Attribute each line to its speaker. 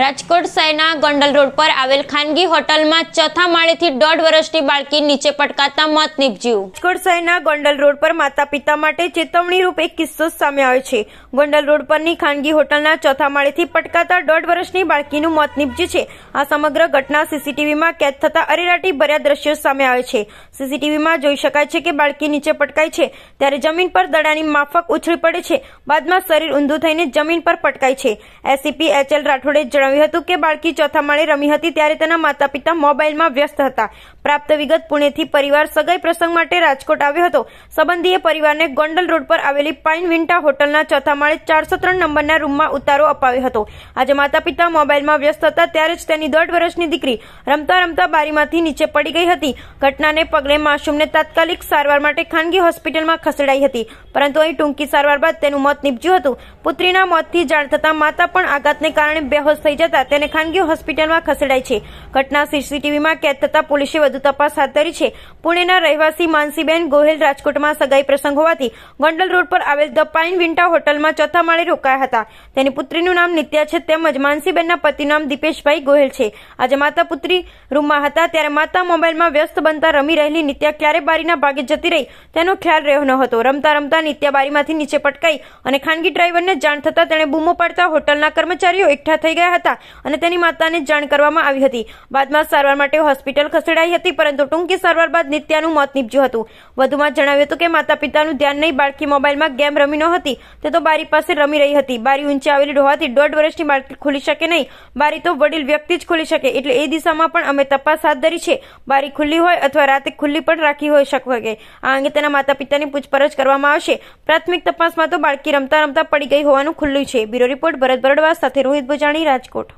Speaker 1: રાજકોટ શહેરના ગોંડલ રોડ પર આવેલ ખાનગી હોટલમાં ચોથા માળેથી દોઢ વર્ષની બાળકી નીચે પટકાતા મોત નીપજ્યું રાજકોટ શહેરના ગોંડલ રોડ પર માતા પિતા માટે ચેતવણી રૂપ એક કિસ્સો સામે આવ્યો છે ગોંડલ રોડ પરની ખાનગી હોટલના ચોથા માળેથી પટકાતા દોઢ વર્ષની બાળકીનું મોત નીપજ્યું છે આ સમગ્ર ઘટના સીસીટીવીમાં કેદ થતા અરેરાટી ભર્યા દ્રશ્યો સામે આવે છે સીસીટીવીમાં જોઈ શકાય છે કે બાળકી નીચે પટકાય છે ત્યારે જમીન પર દડાની માફક ઉછળી પડે છે બાદમાં શરીર ઊંધું થઈને જમીન પર પટકાય છે એસીપી એચએલ રાઠોડે જણાવ્યું જણાવ્યું હતું કે બાળકી ચોથા માળે રમી હતી ત્યારે તેના માતા પિતા મોબાઈલમાં વ્યસ્ત હતા પ્રાપ્ત વિગત પુણેથી પરિવાર સગાઈ પ્રસંગ માટે રાજકોટ આવ્યો હતો સંબંધીએ પરિવારને ગોંડલ રોડ પર આવેલી પાઇન વિન્ટા હોટલના ચોથા માળે ચારસો ત્રણ નંબરના રૂમમાં ઉતારો અપાવ્યો હતો આજે માતા પિતા મોબાઈલમાં વ્યસ્ત હતા ત્યારે જ તેની દોઢ વર્ષની દીકરી રમતા રમતા બારીમાંથી નીચે પડી ગઈ હતી ઘટનાને પગલે માસુમને તાત્કાલિક સારવાર માટે ખાનગી હોસ્પિટલમાં ખસેડાઈ હતી પરંતુ અહીં ટૂંકી સારવાર બાદ તેનું મોત નીપજ્યું હતું પુત્રીના મોતથી જાણ થતા માતા પણ આઘાતને કારણે બેહોશ થઈ જતા તેને ખાનગી હોસ્પિટલમાં ખસેડાય છે ઘટના સીસીટીવીમાં કેદ થતા પોલીસે વધુ તપાસ હાથ ધરી છે પુણેના રહેવાસી માનસીબેન ગોહેલ રાજકોટમાં સગાઈ પ્રસંગ હોવાથી ગોંડલ રોડ પર આવેલ ધ પાઇન વિન્ટા હોટલમાં ચોથા માળે રોકાયા હતા તેની પુત્રીનું નામ નિત્યા છે તેમજ માનસીબેનના પતિનું નામ દીપેશભાઈ ગોહેલ છે આજે માતા પુત્રી રૂમમાં હતા ત્યારે માતા મોબાઈલમાં વ્યસ્ત બનતા રમી રહેલી નિત્યા ક્યારે બારીના ભાગે જતી રહી તેનો ખ્યાલ રહ્યો ન હતો રમતા રમતા નિત્યા બારીમાંથી નીચે પટકાઈ અને ખાનગી ડ્રાઈવરને જાણ થતા તેણે બૂમો પાડતા હોટલના કર્મચારીઓ એકઠા થઈ ગયા હતા હતા અને તેની માતાને જાણ કરવામાં આવી હતી બાદમાં સારવાર માટે હોસ્પિટલ ખસેડાઈ હતી પરંતુ ટૂંકી સારવાર બાદ નિત્યાનું મોત નીપજ્યું હતું વધુમાં જણાવ્યું હતું કે માતા પિતાનું ધ્યાન નહીં બાળકી મોબાઈલમાં ગેમ રમી નહોતી તે તો બારી પાસે રમી રહી હતી બારી ઊંચી આવેલી હોવાથી દોઢ વર્ષની બાળકી ખુલી શકે નહીં બારી તો વડીલ વ્યક્તિ જ ખુલી શકે એટલે એ દિશામાં પણ અમે તપાસ હાથ ધરી છે બારી ખુલ્લી હોય અથવા રાતે ખુલ્લી પણ રાખી હોઈ શકે આ અંગે તેના માતા પિતાની પૂછપરછ કરવામાં આવશે પ્રાથમિક તપાસમાં તો બાળકી રમતા રમતા પડી ગઈ હોવાનું ખુલ્લું છે બ્યુરો રિપોર્ટ ભરત બરડવા સાથે રોહિત ભુજાણી રાજ coat.